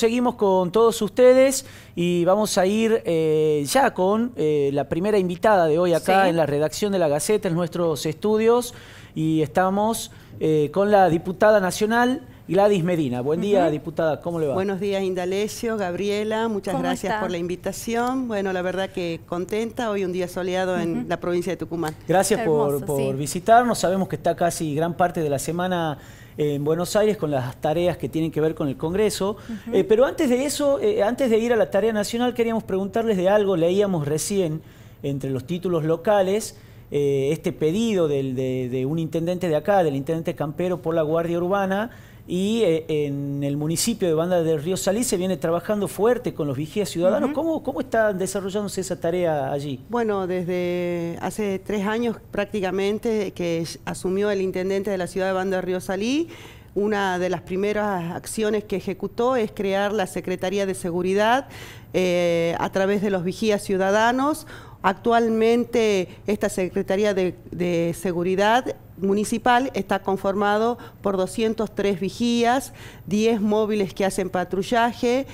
Seguimos con todos ustedes y vamos a ir eh, ya con eh, la primera invitada de hoy acá en la redacción de la Gaceta, en nuestros estudios, y estamos eh, con la diputada nacional Gladys Medina, buen día, diputada, ¿cómo le va? Buenos días, Indalecio, Gabriela, muchas gracias por la invitación. Bueno, la verdad que contenta, hoy un día soleado en la provincia de Tucumán. Gracias por, visitarnos, sabemos que está casi gran parte de la semana en Buenos Aires con las tareas que tienen que ver con el Congreso. Eh, pero antes de eso, eh, antes de ir a la tarea nacional, queríamos preguntarles de algo, leíamos recién entre los títulos locales eh, este pedido de, un intendente de acá, del intendente Campero por la Guardia Urbana, y eh, en el municipio de Banda del Río Salí se viene trabajando fuerte con los vigías ciudadanos. ¿Cómo, ¿Cómo está desarrollándose esa tarea allí? Bueno, desde hace tres años prácticamente que asumió el intendente de la ciudad de Banda del Río Salí, una de las primeras acciones que ejecutó es crear la Secretaría de Seguridad eh, a través de los vigías ciudadanos Actualmente esta Secretaría de, Seguridad Municipal está conformado por 203 vigías, 10 móviles que hacen patrullaje,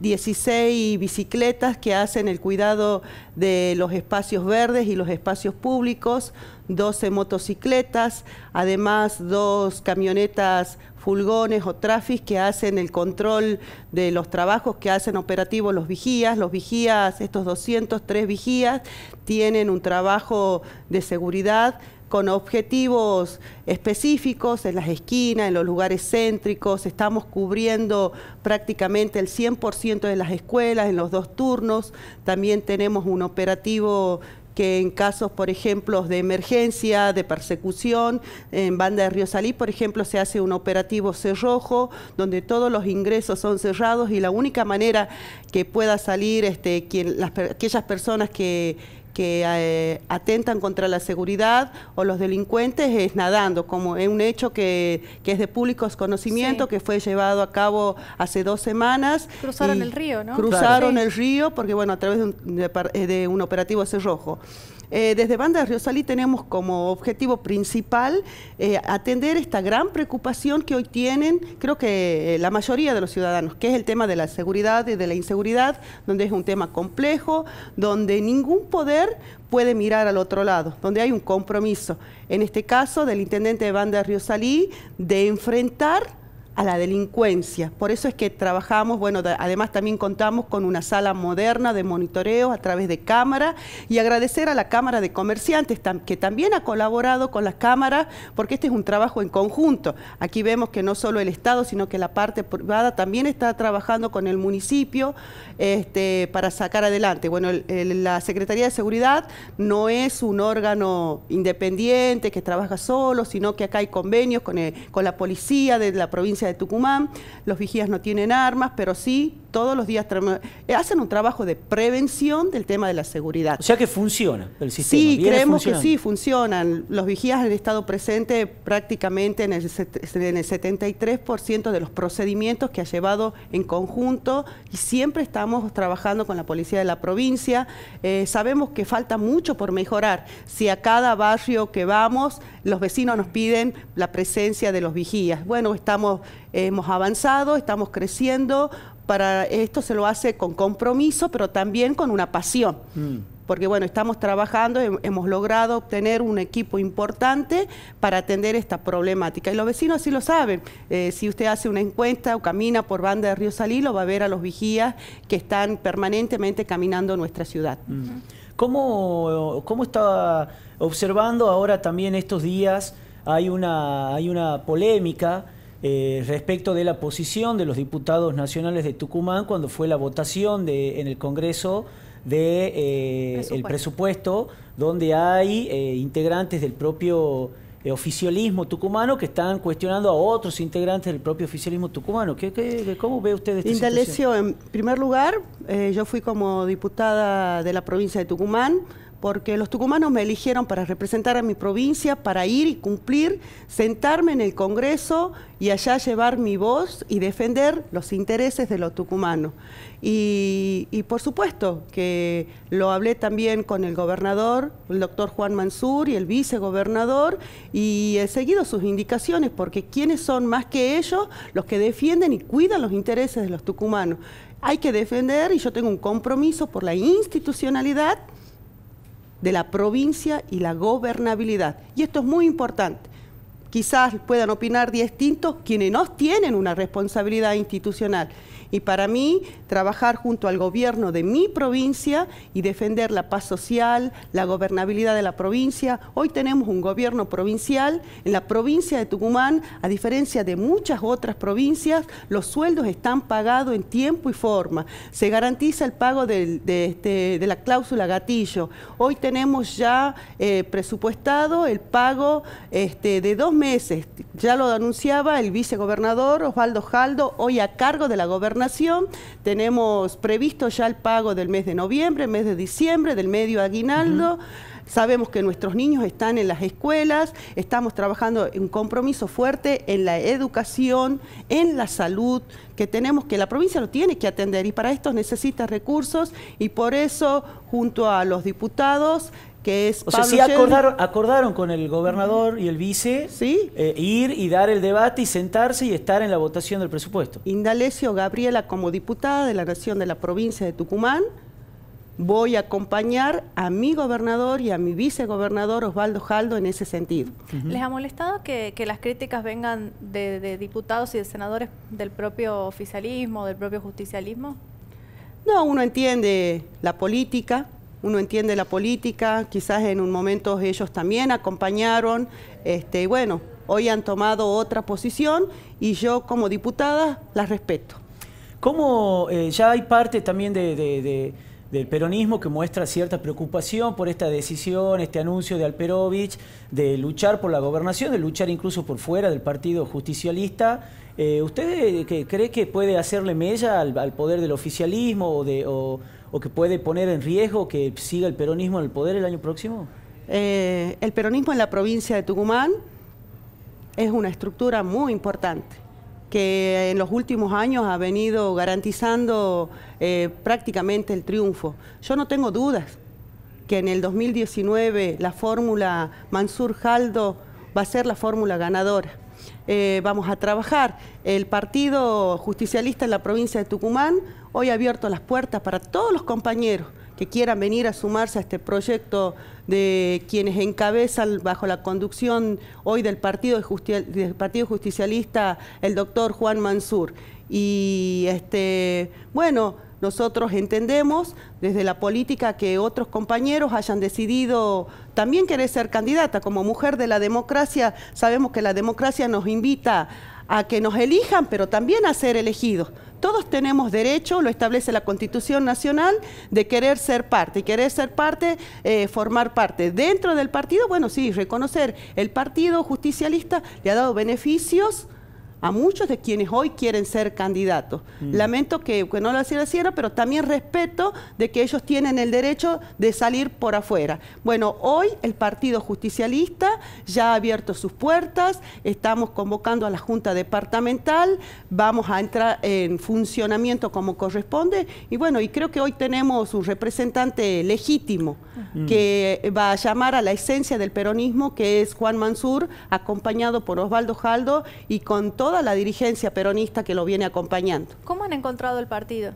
16 bicicletas que hacen el cuidado de los espacios verdes y los espacios públicos, 12 motocicletas, además dos camionetas fulgones o trafis que hacen el control de los trabajos que hacen operativos los vigías. Los vigías, estos 203 vigías, tienen un trabajo de seguridad con objetivos específicos en las esquinas, en los lugares céntricos. Estamos cubriendo prácticamente el 100% de las escuelas en los dos turnos. También tenemos un operativo que en casos, por ejemplo, de emergencia, de persecución, en Banda de Río Salí, por ejemplo, se hace un operativo cerrojo, donde todos los ingresos son cerrados y la única manera que pueda salir este, quien, las, aquellas personas que que eh, atentan contra la seguridad o los delincuentes es nadando, como es un hecho que, es de público conocimiento, que fue llevado a cabo hace dos semanas. Cruzaron el río, ¿no? Cruzaron el río porque, bueno, a través de un, de, eh, de un operativo cerrojo. Eh, desde Banda de Salí tenemos como objetivo principal eh, atender esta gran preocupación que hoy tienen, creo que eh, la mayoría de los ciudadanos, que es el tema de la seguridad y de la inseguridad, donde es un tema complejo, donde ningún poder puede mirar al otro lado, donde hay un compromiso, en este caso del intendente de Banda de Salí, de enfrentar a la delincuencia. Por eso es que trabajamos, bueno, además también contamos con una sala moderna de monitoreo a través de cámara y agradecer a la Cámara de Comerciantes que también ha colaborado con las cámaras porque este es un trabajo en conjunto. Aquí vemos que no solo el Estado, sino que la parte privada también está trabajando con el municipio este, para sacar adelante. Bueno, la Secretaría de Seguridad no es un órgano independiente que trabaja solo, sino que acá hay convenios con, eh, con la policía de la provincia de Tucumán. Los vigías no tienen armas, pero sí todos los días eh, hacen un trabajo de prevención del tema de la seguridad. O sea que funciona el sistema. Sí, creemos que sí, funcionan. Los vigías han estado presentes prácticamente en el, 73% de los procedimientos que ha llevado en conjunto y siempre estamos trabajando con la policía de la provincia. Eh, sabemos que falta mucho por mejorar. Si a cada barrio que vamos, los vecinos nos piden la presencia de los vigías. Bueno, estamos, hemos avanzado, estamos creciendo, para esto se lo hace con compromiso, pero también con una pasión. Mm. Porque bueno, estamos trabajando, hemos logrado obtener un equipo importante para atender esta problemática. Y los vecinos sí lo saben. Eh, si usted hace una encuesta o camina por banda de Río lo va a ver a los vigías que están permanentemente caminando nuestra ciudad. Mm. ¿Cómo, está observando ahora también estos días? Hay una, hay una polémica eh, respecto de la posición de los diputados nacionales de Tucumán cuando fue la votación de, en el Congreso del eh, presupuesto. donde hay eh, integrantes del propio oficialismo tucumano que están cuestionando a otros integrantes del propio oficialismo tucumano. cómo ve usted esta Indalecio, en primer lugar, yo fui como diputada de la provincia de Tucumán porque los tucumanos me eligieron para representar a mi provincia, para ir y cumplir, sentarme en el Congreso y allá llevar mi voz y defender los intereses de los tucumanos. Y, por supuesto que lo hablé también con el gobernador, el doctor Juan Mansur y el vicegobernador, y he seguido sus indicaciones, porque quienes son más que ellos los que defienden y cuidan los intereses de los tucumanos? Hay que defender y yo tengo un compromiso por la institucionalidad de la provincia y la gobernabilidad. Y esto es muy importante. Quizás puedan opinar distintos quienes no tienen una responsabilidad institucional. Y para mí, trabajar junto al gobierno de mi provincia y defender la paz social, la gobernabilidad de la provincia. Hoy tenemos un gobierno provincial. En la provincia de Tucumán, a diferencia de muchas otras provincias, los sueldos están pagados en tiempo y forma. Se garantiza el pago este, de, la cláusula gatillo. Hoy tenemos ya eh, presupuestado el pago este, de dos meses. Ya lo anunciaba el vicegobernador Osvaldo Jaldo, hoy a cargo de la gobernación tenemos previsto ya el pago del mes de noviembre, mes de diciembre, del medio aguinaldo. Sabemos que nuestros niños están en las escuelas, estamos trabajando en un compromiso fuerte en la educación, en la salud, que tenemos que la provincia lo tiene que atender y para esto necesita recursos y por eso junto a los diputados que es... O sea, si acordaron, con el gobernador y el vice eh, ir y dar el debate y sentarse y estar en la votación del presupuesto. Indalecio Gabriela como diputada de la Nación de la provincia de Tucumán, voy a acompañar a mi gobernador y a mi vicegobernador Osvaldo Jaldo en ese sentido. ¿Les ha molestado que, las críticas vengan de, de diputados y de senadores del propio oficialismo, del propio justicialismo? No, uno entiende la política, uno entiende la política, quizás en un momento ellos también acompañaron, este, bueno, hoy han tomado otra posición y yo como diputada las respeto. Como eh, ya hay parte también del peronismo que muestra cierta preocupación por esta decisión, este anuncio de Alperovich de luchar por la gobernación, de luchar incluso por fuera del partido justicialista? Eh, ¿Usted eh, cree que puede hacerle mella al, poder del oficialismo o, de, o que puede poner en riesgo que siga el peronismo en el poder el año próximo? Eh, el peronismo en la provincia de Tucumán es una estructura muy importante que en los últimos años ha venido garantizando eh, prácticamente el triunfo. Yo no tengo dudas que en el 2019 la fórmula Mansur Jaldo va a ser la fórmula ganadora. Eh, vamos a trabajar el Partido Justicialista en la provincia de Tucumán, hoy abierto las puertas para todos los compañeros que quieran venir a sumarse a este proyecto de quienes encabezan bajo la conducción hoy del Partido, Justicialista el doctor Juan Mansur. Y este, bueno, nosotros entendemos desde la política que otros compañeros hayan decidido también querer ser candidata. Como mujer de la democracia, sabemos que la democracia nos invita a que nos elijan, pero también a ser elegidos. Todos tenemos derecho, lo establece la Constitución Nacional, de querer ser parte. Y querer ser parte, eh, formar parte. Dentro del partido, bueno, sí, reconocer, el partido justicialista le ha dado beneficios a muchos de quienes hoy quieren ser candidatos. Mm. Lamento que, no lo hacía pero también respeto de que ellos tienen el derecho de salir por afuera. Bueno, hoy el Partido Justicialista ya ha abierto sus puertas, estamos convocando a la Junta Departamental, vamos a entrar en funcionamiento como corresponde y bueno, y creo que hoy tenemos un representante legítimo mm. que va a llamar a la esencia del peronismo, que es Juan Mansur, acompañado por Osvaldo Jaldo y con toda a la dirigencia peronista que lo viene acompañando. ¿Cómo han encontrado el partido?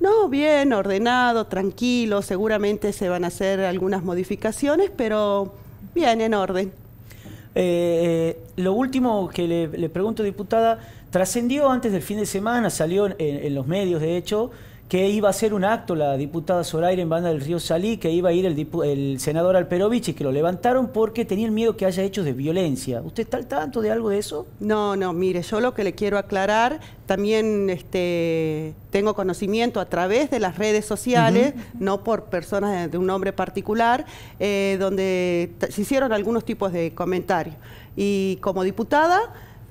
No, bien, ordenado, tranquilo, seguramente se van a hacer algunas modificaciones, pero bien, en orden. Eh, eh, lo último que le, pregunto, diputada, trascendió antes del fin de semana, salió en los medios, de hecho, que iba a ser un acto la diputada Zoraire en Banda del Río Salí, que iba a ir el, senador Alperovich y que lo levantaron porque tenían miedo que haya hechos de violencia. ¿Usted está al tanto de algo de eso? No, no, mire, yo lo que le quiero aclarar, también este, tengo conocimiento a través de las redes sociales, no por personas de, un nombre particular, eh, donde se hicieron algunos tipos de comentarios. Y como diputada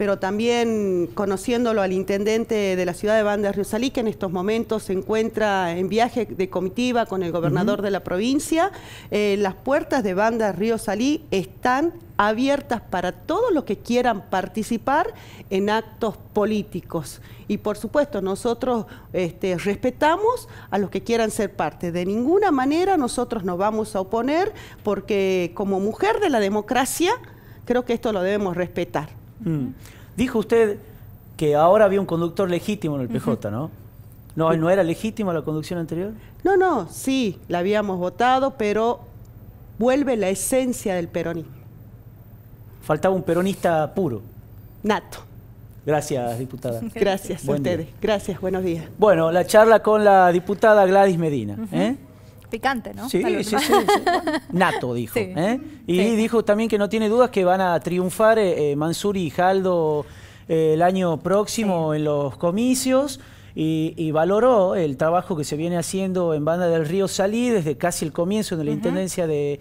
pero también conociéndolo al intendente de la ciudad de Banda Río Salí, que en estos momentos se encuentra en viaje de comitiva con el gobernador de la provincia. Eh, las puertas de Banda Río Salí están abiertas para todos los que quieran participar en actos políticos. Y por supuesto, nosotros este, respetamos a los que quieran ser parte. De ninguna manera nosotros nos vamos a oponer porque como mujer de la democracia, creo que esto lo debemos respetar. Mm. Dijo usted que ahora había un conductor legítimo en el PJ, ¿no? ¿No, ¿No era legítimo la conducción anterior? No, no, sí, la habíamos votado, pero vuelve la esencia del peronismo. Faltaba un peronista puro. Nato. Gracias, diputada. Gracias a ustedes. Gracias, buenos días. Bueno, la charla con la diputada Gladys Medina. ¿eh? Picante, ¿no? Sí, sí, sí, Nato dijo. ¿eh? Y dijo también que no tiene dudas que van a triunfar Mansuri eh, eh, Mansur y Jaldo el año próximo en los comicios. Y, valoró el trabajo que se viene haciendo en Banda del Río Salí desde casi el comienzo de la Intendencia de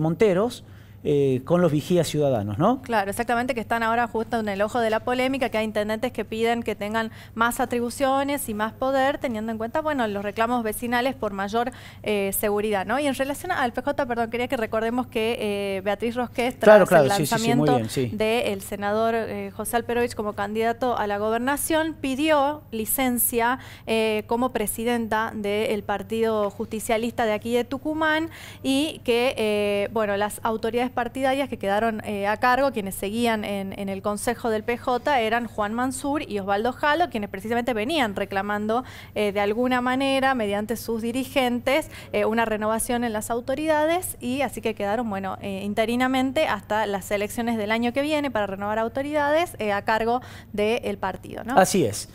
Monteros. Eh, con los vigías ciudadanos, ¿no? Claro, exactamente, que están ahora justo en el ojo de la polémica, que hay intendentes que piden que tengan más atribuciones y más poder, teniendo en cuenta, bueno, los reclamos vecinales por mayor eh, seguridad, ¿no? Y en relación al PJ, perdón, quería que recordemos que eh, Beatriz Rosqués, tras el lanzamiento del senador José Alperovich como candidato a la gobernación, pidió licencia como presidenta del partido justicialista de aquí de Tucumán y que, bueno, las autoridades partidarias que quedaron eh, a cargo, quienes seguían en, el Consejo del PJ, eran Juan Mansur y Osvaldo Jalo, quienes precisamente venían reclamando eh, de alguna manera, mediante sus dirigentes, eh, una renovación en las autoridades y así que quedaron, bueno, interinamente hasta las elecciones del año que viene para renovar autoridades a cargo del partido. ¿no? Así es.